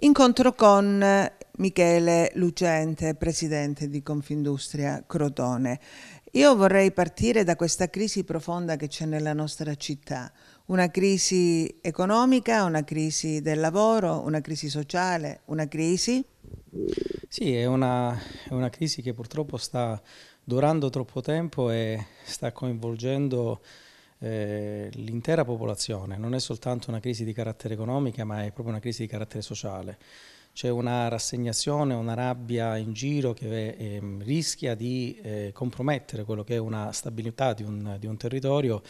Incontro con Michele Lucente, presidente di Confindustria Crotone. Io vorrei partire da questa crisi profonda che c'è nella nostra città, una crisi economica, una crisi del lavoro, una crisi sociale, una crisi? Sì, è una, è una crisi che purtroppo sta durando troppo tempo e sta coinvolgendo eh, l'intera popolazione. Non è soltanto una crisi di carattere economica, ma è proprio una crisi di carattere sociale. C'è una rassegnazione, una rabbia in giro che eh, rischia di eh, compromettere quello che è una stabilità di un, di un territorio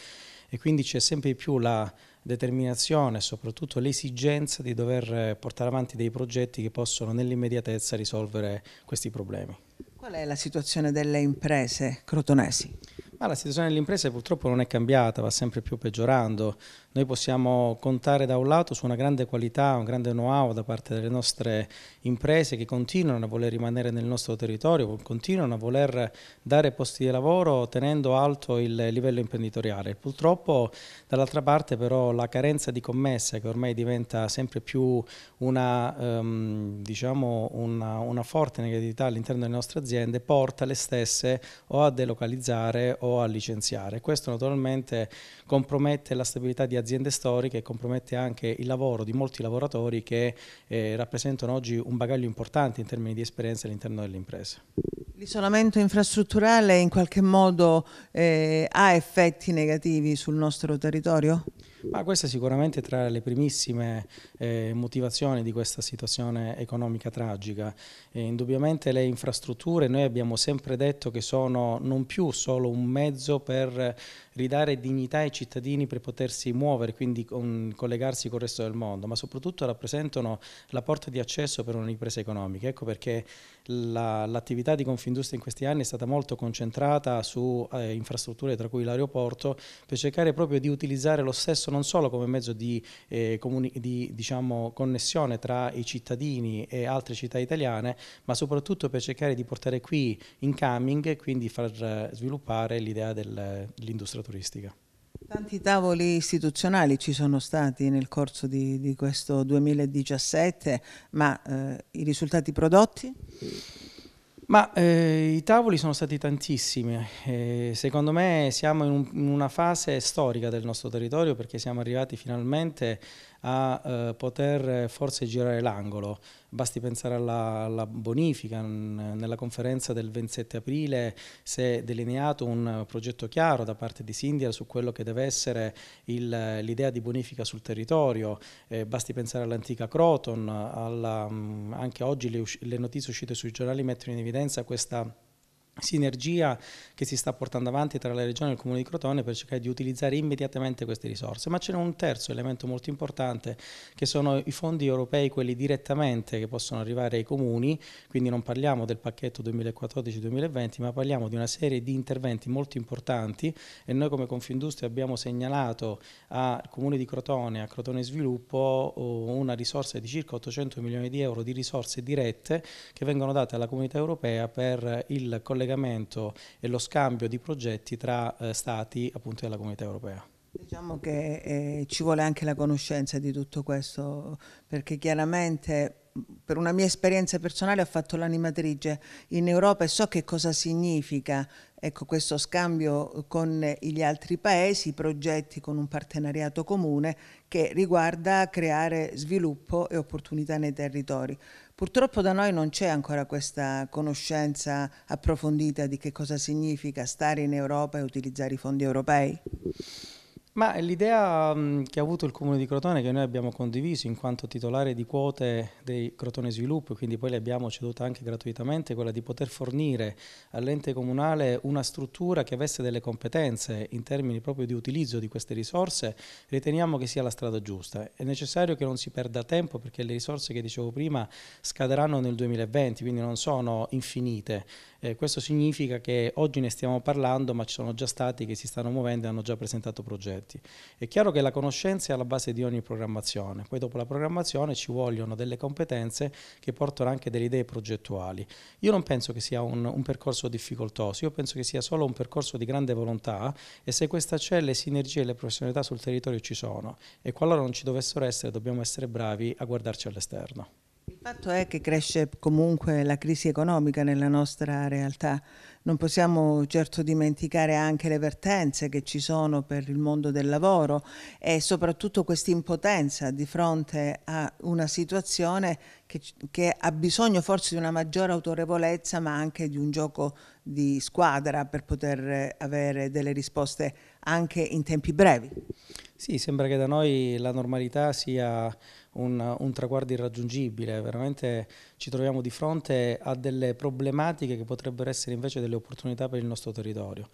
e quindi c'è sempre di più la determinazione e soprattutto l'esigenza di dover eh, portare avanti dei progetti che possono nell'immediatezza risolvere questi problemi. Qual è la situazione delle imprese crotonesi? Ma la situazione delle imprese purtroppo non è cambiata, va sempre più peggiorando. Noi possiamo contare da un lato su una grande qualità, un grande know-how da parte delle nostre imprese che continuano a voler rimanere nel nostro territorio, continuano a voler dare posti di lavoro tenendo alto il livello imprenditoriale. Purtroppo dall'altra parte però la carenza di commesse che ormai diventa sempre più una, ehm, diciamo una, una forte negatività all'interno delle nostre aziende porta le stesse o a delocalizzare o a licenziare. Questo naturalmente compromette la stabilità di aziende storiche e compromette anche il lavoro di molti lavoratori che eh, rappresentano oggi un bagaglio importante in termini di esperienza all'interno delle imprese. L'isolamento infrastrutturale in qualche modo eh, ha effetti negativi sul nostro territorio? Ma questa è sicuramente tra le primissime eh, motivazioni di questa situazione economica tragica. E eh, indubbiamente le infrastrutture noi abbiamo sempre detto che sono non più solo un mezzo per ridare dignità ai cittadini per potersi muovere, quindi con, collegarsi con il resto del mondo, ma soprattutto rappresentano la porta di accesso per una ripresa economica. Ecco perché l'attività di Confindustria in questi anni è stata molto concentrata su eh, infrastrutture tra cui l'aeroporto per cercare proprio di utilizzare lo stesso non solo come mezzo di, eh, di diciamo, connessione tra i cittadini e altre città italiane, ma soprattutto per cercare di portare qui in coming, quindi far eh, sviluppare l'idea dell'industria turistica turistica. Tanti tavoli istituzionali ci sono stati nel corso di, di questo 2017, ma eh, i risultati prodotti? Ma eh, i tavoli sono stati tantissimi, eh, secondo me siamo in, un, in una fase storica del nostro territorio perché siamo arrivati finalmente a a eh, poter forse girare l'angolo. Basti pensare alla, alla, bonifica, nella conferenza del 27 aprile si è delineato un progetto chiaro da parte di Sindia su quello che deve essere l'idea di bonifica sul territorio, eh, basti pensare all'antica Croton, alla, mm, anche oggi le, le notizie uscite sui giornali mettono in evidenza questa sinergia che si sta portando avanti tra la Regione e il Comune di Crotone per cercare di utilizzare immediatamente queste risorse. Ma c'è un terzo elemento molto importante che sono i fondi europei, quelli direttamente che possono arrivare ai comuni, quindi non parliamo del pacchetto 2014-2020, ma parliamo di una serie di interventi molto importanti e noi come Confindustria abbiamo segnalato al Comune di Crotone, a Crotone Sviluppo, una risorsa di circa 800 milioni di euro di risorse dirette che vengono date alla comunità europea per il collegamento collegamento e lo scambio di progetti tra eh, stati appunto della comunità europea. Diciamo che eh, ci vuole anche la conoscenza di tutto questo, perché chiaramente per una mia esperienza personale ho fatto l'animatrice in Europa e so che cosa significa ecco, questo scambio con gli altri paesi, i progetti con un partenariato comune che riguarda creare sviluppo e opportunità nei territori. Purtroppo da noi non c'è ancora questa conoscenza approfondita di che cosa significa stare in Europa e utilizzare i fondi europei. Ma l'idea che ha avuto il Comune di Crotone, che noi abbiamo condiviso in quanto titolare di quote dei Crotone Sviluppo, quindi poi le abbiamo cedute anche gratuitamente, quella di poter fornire all'ente comunale una struttura che avesse delle competenze in termini proprio di utilizzo di queste risorse, riteniamo che sia la strada giusta. È necessario che non si perda tempo perché le risorse che dicevo prima scaderanno nel 2020, quindi non sono infinite. Eh, questo significa che oggi ne stiamo parlando, ma ci sono già stati che si stanno muovendo e hanno già presentato progetti progetti. È chiaro che la conoscenza è alla base di ogni programmazione, poi dopo la programmazione ci vogliono delle competenze che portano anche delle idee progettuali. Io non penso che sia un, un percorso difficoltoso, io penso che sia solo un percorso di grande volontà e se questa c'è le sinergie e le professionalità sul territorio ci sono e qualora non ci dovessero essere dobbiamo essere bravi a guardarci all'esterno. Il fatto è che cresce comunque la crisi economica nella nostra realtà non possiamo certo dimenticare anche le vertenze che ci sono per il mondo del lavoro e soprattutto questa impotenza di fronte a una situazione che, che, ha bisogno forse di una maggiore autorevolezza ma anche di un gioco di squadra per poter avere delle risposte anche in tempi brevi. Sì, sembra che da noi la normalità sia un, un traguardo irraggiungibile, veramente ci troviamo di fronte a delle problematiche che potrebbero essere invece delle opportunità per il nostro territorio.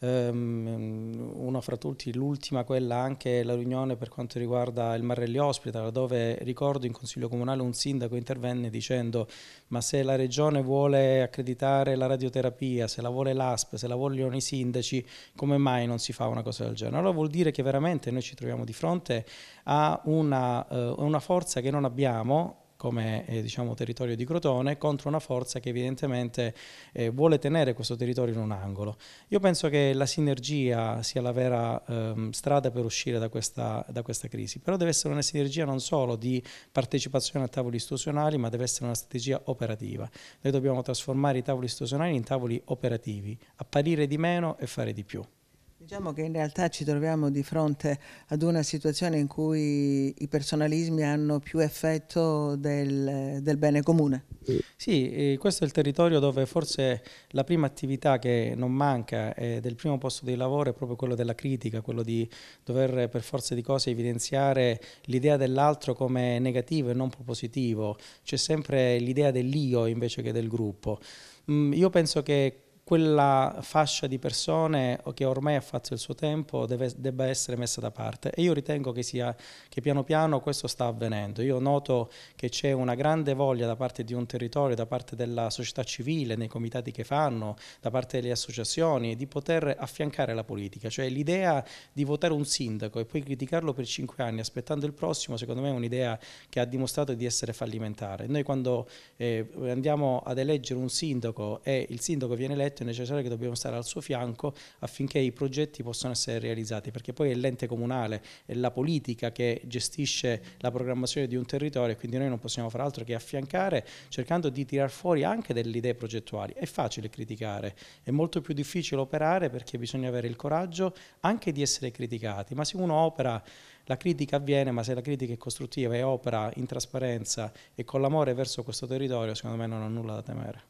Um, una fra tutti, l'ultima quella anche la riunione per quanto riguarda il Marrelli Hospital, dove ricordo in Consiglio Comunale un sindaco intervenne dicendo ma se la Regione vuole accreditare la radioterapia, se la vuole l'ASP, se la vogliono i sindaci, come mai non si fa una cosa del genere? Allora vuol dire che veramente noi ci troviamo di fronte a una, uh, una forza che non abbiamo come eh, diciamo, territorio di Crotone contro una forza che evidentemente eh, vuole tenere questo territorio in un angolo. Io penso che la sinergia sia la vera ehm, strada per uscire da questa, da questa, crisi, però deve essere una sinergia non solo di partecipazione a tavoli istituzionali, ma deve essere una strategia operativa. Noi dobbiamo trasformare i tavoli istituzionali in tavoli operativi, apparire di meno e fare di più. Diciamo che in realtà ci troviamo di fronte ad una situazione in cui i personalismi hanno più effetto del, del bene comune. Sì, questo è il territorio dove forse la prima attività che non manca eh, del primo posto di lavoro è proprio quello della critica, quello di dover per forza di cose evidenziare l'idea dell'altro come negativo e non propositivo. C'è sempre l'idea dell'io invece che del gruppo. Mm, io penso che quella fascia di persone che ormai ha fatto il suo tempo deve, debba essere messa da parte e io ritengo che, sia, che piano piano questo sta avvenendo. Io noto che c'è una grande voglia da parte di un territorio, da parte della società civile, nei comitati che fanno, da parte delle associazioni, di poter affiancare la politica. Cioè l'idea di votare un sindaco e poi criticarlo per cinque anni aspettando il prossimo, secondo me è un'idea che ha dimostrato di essere fallimentare. Noi quando eh, andiamo ad eleggere un sindaco e il sindaco viene eletto, affetto è necessario che dobbiamo stare al suo fianco affinché i progetti possano essere realizzati, perché poi è l'ente comunale, è la politica che gestisce la programmazione di un territorio e quindi noi non possiamo fare altro che affiancare cercando di tirar fuori anche delle idee progettuali. È facile criticare, è molto più difficile operare perché bisogna avere il coraggio anche di essere criticati, ma se uno opera la critica avviene, ma se la critica è costruttiva e opera in trasparenza e con l'amore verso questo territorio, secondo me non ha nulla da temere.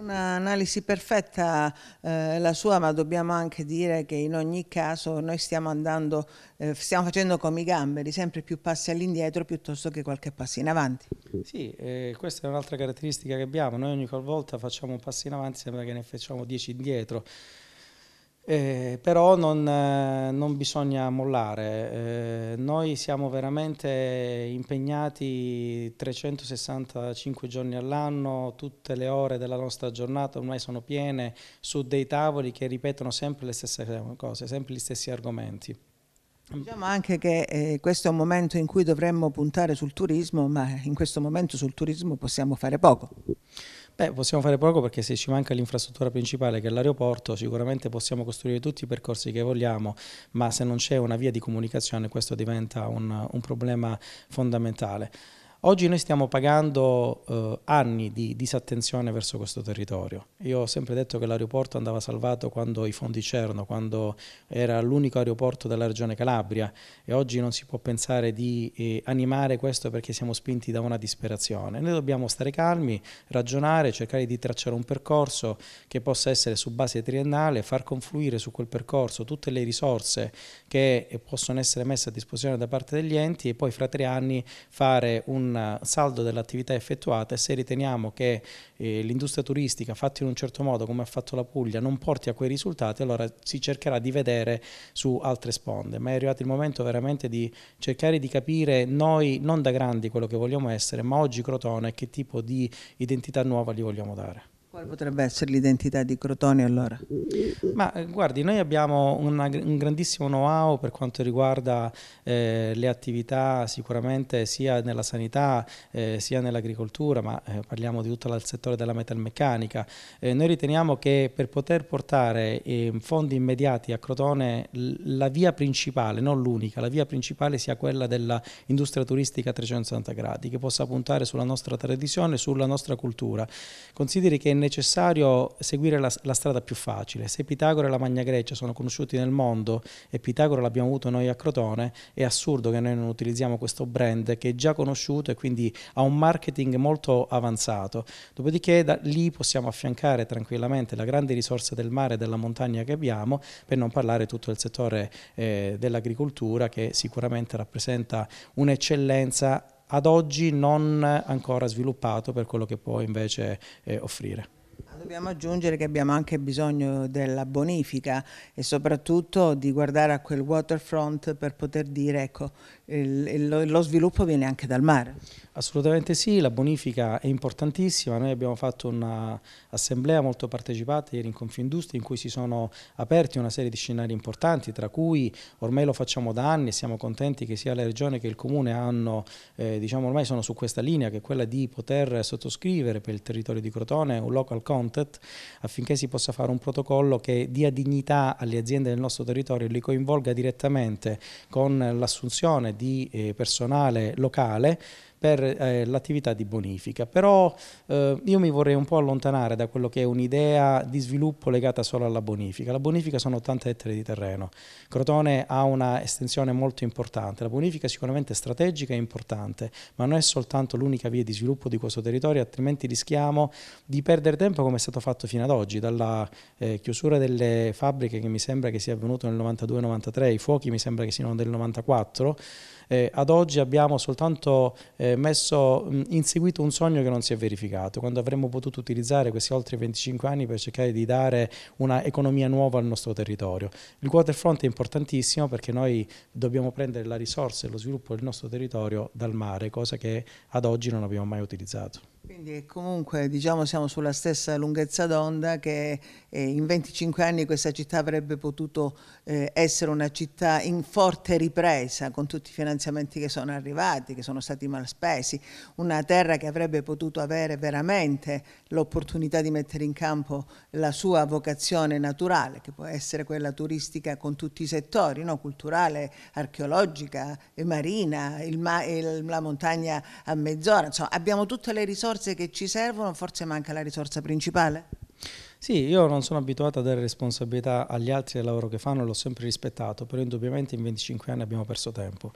Un'analisi perfetta eh, la sua, ma dobbiamo anche dire che in ogni caso noi stiamo andando, eh, stiamo facendo come i gamberi, sempre più passi all'indietro piuttosto che qualche passo in avanti. Sì, eh, questa è un'altra caratteristica che abbiamo, noi ogni volta facciamo un passo in avanti, sembra che ne facciamo dieci indietro. Eh, però non, eh, non, bisogna mollare, eh, noi siamo veramente impegnati 365 giorni all'anno, tutte le ore della nostra giornata ormai sono piene su dei tavoli che ripetono sempre le stesse cose, sempre gli stessi argomenti. Diciamo anche che eh, questo è un momento in cui dovremmo puntare sul turismo, ma in questo momento sul turismo possiamo fare poco. Beh, possiamo fare poco perché se ci manca l'infrastruttura principale che è l'aeroporto, sicuramente possiamo costruire tutti i percorsi che vogliamo, ma se non c'è una via di comunicazione questo diventa un, un problema fondamentale. Oggi noi stiamo pagando eh, anni di disattenzione verso questo territorio. Io ho sempre detto che l'aeroporto andava salvato quando i fondi c'erano, quando era l'unico aeroporto della regione Calabria e oggi non si può pensare di eh, animare questo perché siamo spinti da una disperazione. Noi dobbiamo stare calmi, ragionare, cercare di tracciare un percorso che possa essere su base triennale, far confluire su quel percorso tutte le risorse che eh, possono essere messe a disposizione da parte degli enti e poi fra tre anni fare un un saldo dell'attività effettuata e se riteniamo che eh, l'industria turistica fatta in un certo modo come ha fatto la Puglia non porti a quei risultati allora si cercherà di vedere su altre sponde ma è arrivato il momento veramente di cercare di capire noi non da grandi quello che vogliamo essere ma oggi Crotone che tipo di identità nuova gli vogliamo dare. Quale potrebbe essere l'identità di Crotone allora? Ma eh, guardi, noi abbiamo una, un grandissimo know-how per quanto riguarda eh, le attività sicuramente sia nella sanità eh, sia nell'agricoltura, ma eh, parliamo di tutto il settore della metalmeccanica. Eh, noi riteniamo che per poter portare ehm, fondi immediati a Crotone la via principale, non l'unica, la via principale sia quella dell'industria turistica a 360 gradi, che possa puntare sulla nostra tradizione, sulla nostra cultura. Consideri che nel necessario seguire la, la, strada più facile. Se Pitagora e la Magna Grecia sono conosciuti nel mondo e Pitagora l'abbiamo avuto noi a Crotone, è assurdo che noi non utilizziamo questo brand che è già conosciuto e quindi ha un marketing molto avanzato. Dopodiché da lì possiamo affiancare tranquillamente la grande risorsa del mare e della montagna che abbiamo, per non parlare tutto il settore eh, dell'agricoltura che sicuramente rappresenta un'eccellenza ad oggi non ancora sviluppato per quello che può invece eh, offrire. Dobbiamo aggiungere che abbiamo anche bisogno della bonifica e soprattutto di guardare a quel waterfront per poter dire ecco il, lo sviluppo viene anche dal mare. Assolutamente sì, la bonifica è importantissima, noi abbiamo fatto un'assemblea molto partecipata ieri in Confindustria in cui si sono aperti una serie di scenari importanti tra cui ormai lo facciamo da anni e siamo contenti che sia la Regione che il Comune hanno, eh, diciamo ormai sono su questa linea che è quella di poter sottoscrivere per il territorio di Crotone un local content content affinché si possa fare un protocollo che dia dignità alle aziende del nostro territorio e li coinvolga direttamente con l'assunzione di eh, personale locale per eh, l'attività di bonifica. Però eh, io mi vorrei un po' allontanare da quello che è un'idea di sviluppo legata solo alla bonifica. La bonifica sono 80 ettari di terreno. Crotone ha una estensione molto importante. La bonifica è sicuramente strategica e importante, ma non è soltanto l'unica via di sviluppo di questo territorio, altrimenti rischiamo di perdere tempo come è stato fatto fino ad oggi, dalla eh, chiusura delle fabbriche che mi sembra che sia avvenuto nel 92-93, i fuochi mi sembra che siano del 94 eh, ad oggi abbiamo soltanto eh, messo, mh, inseguito un sogno che non si è verificato, quando avremmo potuto utilizzare questi oltre 25 anni per cercare di dare una economia nuova al nostro territorio. Il waterfront è importantissimo perché noi dobbiamo prendere la risorsa e lo sviluppo del nostro territorio dal mare, cosa che ad oggi non abbiamo mai utilizzato. Quindi comunque diciamo siamo sulla stessa lunghezza d'onda che eh, in 25 anni questa città avrebbe potuto eh, essere una città in forte ripresa con tutti i finanziamenti che sono arrivati, che sono stati mal spesi, una terra che avrebbe potuto avere veramente l'opportunità di mettere in campo la sua vocazione naturale, che può essere quella turistica con tutti i settori, no? culturale, archeologica, marina, il ma il, la montagna a mezz'ora, insomma abbiamo tutte le risorse risorse che ci servono, forse manca la risorsa principale? Sì, io non sono abituato a dare responsabilità agli altri del lavoro che fanno, l'ho sempre rispettato, però indubbiamente in 25 anni abbiamo perso tempo.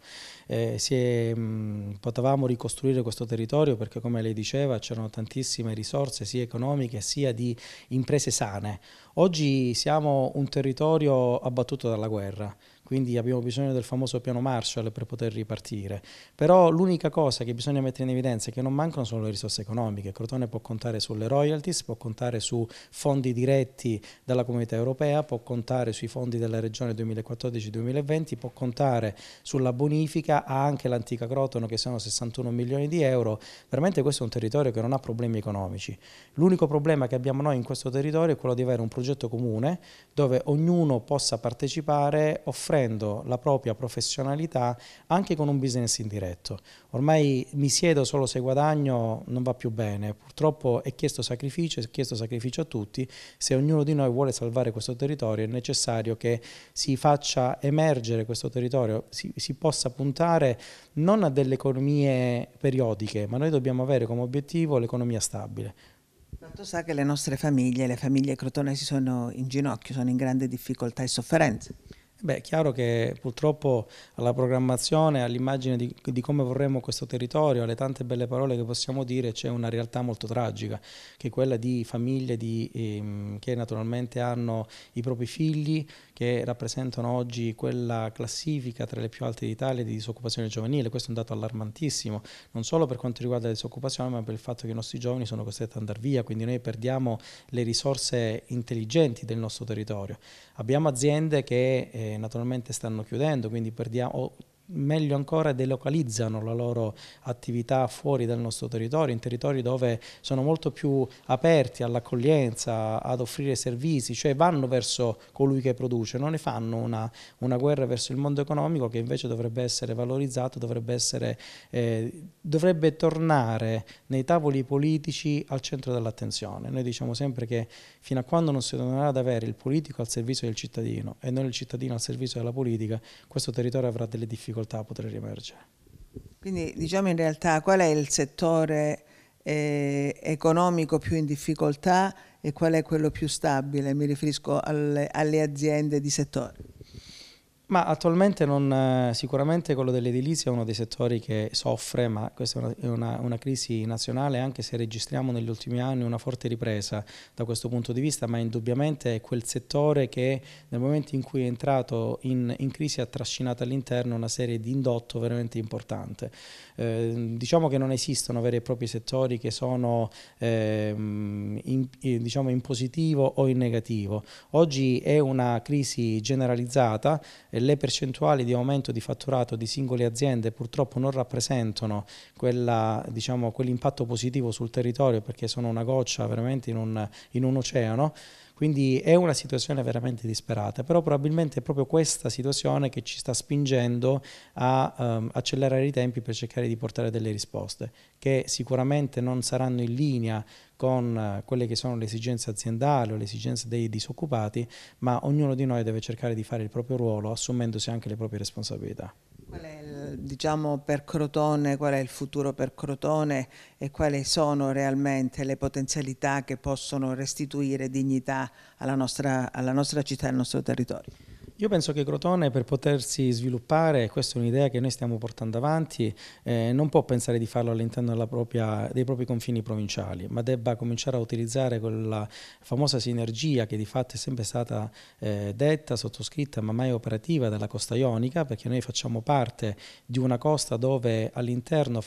Eh, è, mh, potevamo ricostruire questo territorio perché, come lei diceva, c'erano tantissime risorse sia economiche sia di imprese sane. Oggi siamo un territorio abbattuto dalla guerra quindi abbiamo bisogno del famoso piano Marshall per poter ripartire. Però l'unica cosa che bisogna mettere in evidenza è che non mancano solo le risorse economiche, Crotone può contare sulle royalties, può contare su fondi diretti dalla comunità europea, può contare sui fondi della regione 2014-2020, può contare sulla bonifica, ha anche l'antica Crotone che sono 61 milioni di euro, veramente questo è un territorio che non ha problemi economici. L'unico problema che abbiamo noi in questo territorio è quello di avere un progetto comune dove ognuno possa partecipare offrendo costruendo la propria professionalità anche con un business indiretto. Ormai mi siedo solo se guadagno, non va più bene. Purtroppo è chiesto sacrificio, è chiesto sacrificio a tutti. Se ognuno di noi vuole salvare questo territorio è necessario che si faccia emergere questo territorio, si, si possa puntare non a delle economie periodiche, ma noi dobbiamo avere come obiettivo l'economia stabile. Tanto sa che le nostre famiglie, le famiglie crotonesi sono in ginocchio, sono in grande difficoltà e sofferenza. Beh, è chiaro che purtroppo alla programmazione, all'immagine di, di, come vorremmo questo territorio, alle tante belle parole che possiamo dire, c'è una realtà molto tragica, che è quella di famiglie di, ehm, che naturalmente hanno i propri figli, che rappresentano oggi quella classifica tra le più alte d'Italia di disoccupazione giovanile. Questo è un dato allarmantissimo, non solo per quanto riguarda la disoccupazione, ma per il fatto che i nostri giovani sono costretti ad andare via, quindi noi perdiamo le risorse intelligenti del nostro territorio. Abbiamo aziende che... Eh, naturalmente stanno chiudendo, quindi perdiamo, meglio ancora delocalizzano la loro attività fuori dal nostro territorio, in territori dove sono molto più aperti all'accoglienza, ad offrire servizi, cioè vanno verso colui che produce, non ne fanno una, una guerra verso il mondo economico che invece dovrebbe essere valorizzato, dovrebbe, essere, eh, dovrebbe tornare nei tavoli politici al centro dell'attenzione. Noi diciamo sempre che fino a quando non si tornerà ad avere il politico al servizio del cittadino e non il cittadino al servizio della politica, questo territorio avrà delle difficoltà difficoltà a poter riemergere. Quindi diciamo in realtà qual è il settore eh, economico più in difficoltà e qual è quello più stabile? Mi riferisco alle, alle aziende di settore. Ma attualmente non, eh, sicuramente quello dell'edilizia è uno dei settori che soffre, ma questa è una, una, crisi nazionale, anche se registriamo negli ultimi anni una forte ripresa da questo punto di vista, ma indubbiamente è quel settore che nel momento in cui è entrato in, in crisi ha trascinato all'interno una serie di indotto veramente importante. Eh, diciamo che non esistono veri e propri settori che sono eh, in, diciamo in positivo o in negativo. Oggi è una crisi generalizzata le percentuali di aumento di fatturato di singole aziende purtroppo non rappresentano quella, diciamo, quell'impatto positivo sul territorio perché sono una goccia veramente in un, in un oceano, quindi è una situazione veramente disperata, però probabilmente è proprio questa situazione che ci sta spingendo a um, accelerare i tempi per cercare di portare delle risposte, che sicuramente non saranno in linea con eh, quelle che sono le esigenze aziendali o le esigenze dei disoccupati, ma ognuno di noi deve cercare di fare il proprio ruolo assumendosi anche le proprie responsabilità. Qual è il, diciamo, per Crotone, qual è il futuro per Crotone e quali sono realmente le potenzialità che possono restituire dignità alla nostra, alla nostra città e al nostro territorio? Io penso che Crotone per potersi sviluppare, questa è un'idea che noi stiamo portando avanti, eh, non può pensare di farlo all'interno propria, dei propri confini provinciali, ma debba cominciare a utilizzare quella famosa sinergia che di fatto è sempre stata eh, detta, sottoscritta, ma mai operativa della costa ionica, perché noi facciamo parte di una costa dove all'interno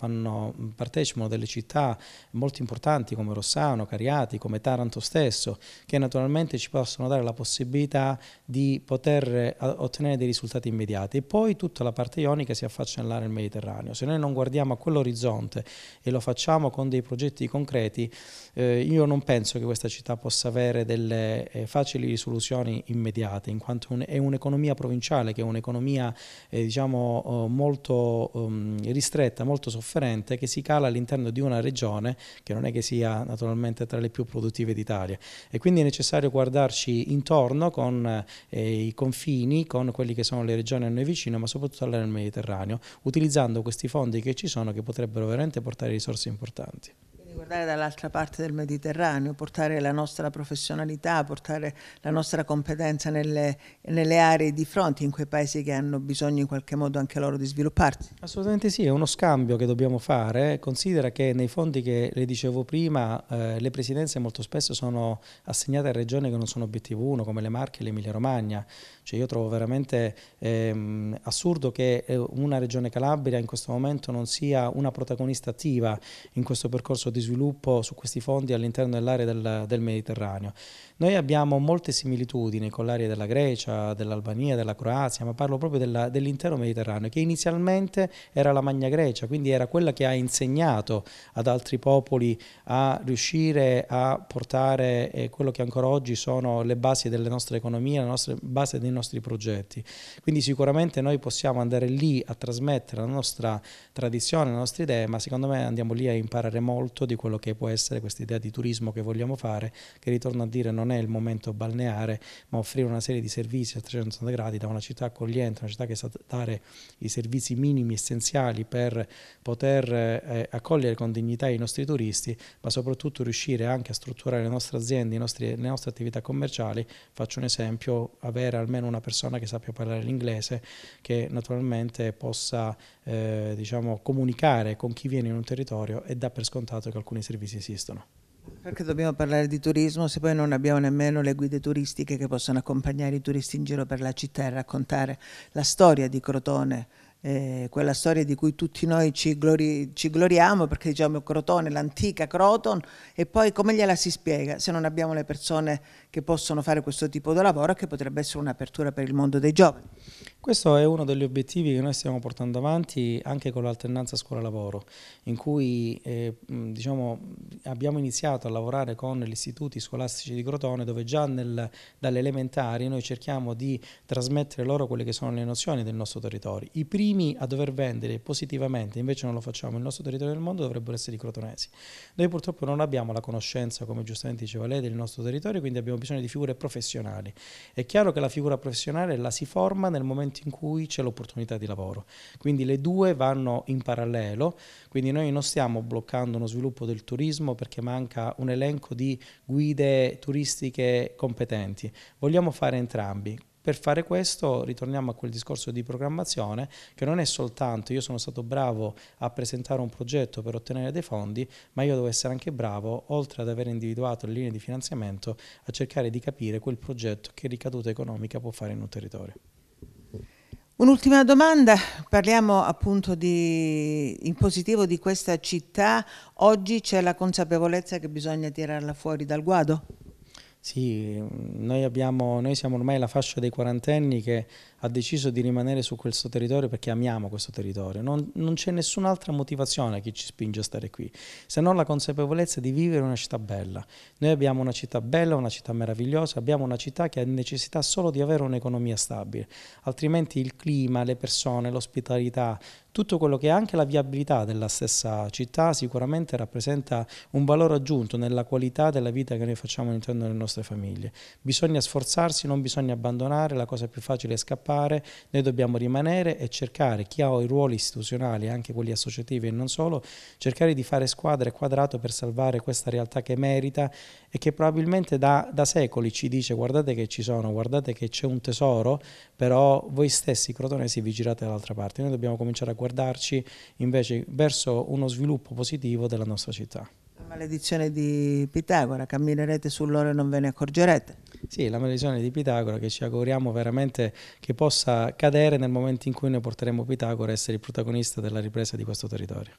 partecipano delle città molto importanti come Rossano, Cariati, come Taranto stesso, che naturalmente ci possono dare la possibilità di poter ottenere, ottenere, dei risultati immediati e poi tutta la parte ionica si affaccia nell'area del Mediterraneo. Se noi non guardiamo a quell'orizzonte e lo facciamo con dei progetti concreti, eh, io non penso che questa città possa avere delle eh, facili risoluzioni immediate, in quanto un, è un'economia provinciale che è un'economia eh, diciamo, eh, molto um, ristretta, molto sofferente, che si cala all'interno di una regione che non è che sia naturalmente tra le più produttive d'Italia. E quindi è necessario guardarci intorno con eh, i confini confini con quelle che sono le regioni a noi vicine, ma soprattutto all'area del Mediterraneo, utilizzando questi fondi che ci sono che potrebbero veramente portare risorse importanti guardare dall'altra parte del Mediterraneo, portare la nostra professionalità, portare la nostra competenza nelle, nelle, aree di fronte, in quei paesi che hanno bisogno in qualche modo anche loro di svilupparsi. Assolutamente sì, è uno scambio che dobbiamo fare. Considera che nei fondi che le dicevo prima, eh, le presidenze molto spesso sono assegnate a regioni che non sono obiettivo 1, come le Marche e l'Emilia Romagna. Cioè io trovo veramente ehm, assurdo che eh, una regione Calabria in questo momento non sia una protagonista attiva in questo percorso di sviluppo su questi fondi all'interno dell'area del, del, Mediterraneo. Noi abbiamo molte similitudini con l'area della Grecia, dell'Albania, della Croazia, ma parlo proprio dell'intero Mediterraneo, che inizialmente era la Magna Grecia, quindi era quella che ha insegnato ad altri popoli a riuscire a portare eh, quello che ancora oggi sono le basi delle nostre economie, la nostra, base dei nostri progetti. Quindi sicuramente noi possiamo andare lì a trasmettere la nostra tradizione, le nostre idee, ma secondo me andiamo lì a imparare molto di di quello che può essere questa idea di turismo che vogliamo fare, che ritorno a dire non è il momento balneare, ma offrire una serie di servizi a 360 gradi da una città accogliente, una città che sa dare i servizi minimi essenziali per poter eh, accogliere con dignità i nostri turisti, ma soprattutto riuscire anche a strutturare le nostre aziende, nostri, le nostre attività commerciali. Faccio un esempio, avere almeno una persona che sappia parlare l'inglese, che naturalmente possa eh, diciamo, comunicare con chi viene in un territorio e dà per scontato che alcuni servizi esistono. Perché dobbiamo parlare di turismo se poi non abbiamo nemmeno le guide turistiche che possono accompagnare i turisti in giro per la città e raccontare la storia di Crotone, eh, quella storia di cui tutti noi ci, glori, ci, gloriamo, perché diciamo Crotone, l'antica Croton, e poi come gliela si spiega se non abbiamo le persone che possono fare questo tipo di lavoro che potrebbe essere un'apertura per il mondo dei giovani? Questo è uno degli obiettivi che noi stiamo portando avanti anche con l'alternanza scuola-lavoro, in cui eh, diciamo, abbiamo iniziato a lavorare con gli istituti scolastici di Crotone, dove già dalle elementari noi cerchiamo di trasmettere loro quelle che sono le nozioni del nostro territorio. I primi primi a dover vendere positivamente, invece non lo facciamo, il nostro territorio del mondo dovrebbero essere i crotonesi. Noi purtroppo non abbiamo la conoscenza, come giustamente diceva lei, del nostro territorio, quindi abbiamo bisogno di figure professionali. È chiaro che la figura professionale la si forma nel momento in cui c'è l'opportunità di lavoro, quindi le due vanno in parallelo, quindi noi non stiamo bloccando uno sviluppo del turismo perché manca un elenco di guide turistiche competenti, vogliamo fare entrambi. Per fare questo ritorniamo a quel discorso di programmazione che non è soltanto io sono stato bravo a presentare un progetto per ottenere dei fondi, ma io devo essere anche bravo, oltre ad aver individuato le linee di finanziamento, a cercare di capire quel progetto che ricaduta economica può fare in un territorio. Un'ultima domanda, parliamo appunto di, in positivo di questa città, oggi c'è la consapevolezza che bisogna tirarla fuori dal guado? Sì, noi, abbiamo, noi siamo ormai la fascia dei quarantenni che ha deciso di rimanere su questo territorio perché amiamo questo territorio, non, non c'è nessun'altra motivazione che ci spinge a stare qui, se non la consapevolezza di vivere una città bella. Noi abbiamo una città bella, una città meravigliosa, abbiamo una città che ha necessità solo di avere un'economia stabile, altrimenti il clima, le persone, l'ospitalità, tutto quello che è anche la viabilità della stessa città sicuramente rappresenta un valore aggiunto nella qualità della vita che noi facciamo all'interno delle nostre famiglie. Bisogna sforzarsi, non bisogna abbandonare, la cosa più facile è scappare fare, noi dobbiamo rimanere e cercare, chi ha i ruoli istituzionali, anche quelli associativi e non solo, cercare di fare squadra e quadrato per salvare questa realtà che merita e che probabilmente da, da secoli ci dice guardate che ci sono, guardate che c'è un tesoro, però voi stessi crotonesi vi girate dall'altra parte, noi dobbiamo cominciare a guardarci invece verso uno sviluppo positivo della nostra città. La maledizione di Pitagora, camminerete sull'oro e non ve ne accorgerete. Sì, la meditazione di Pitagora che ci auguriamo veramente che possa cadere nel momento in cui noi porteremo Pitagora a essere il protagonista della ripresa di questo territorio.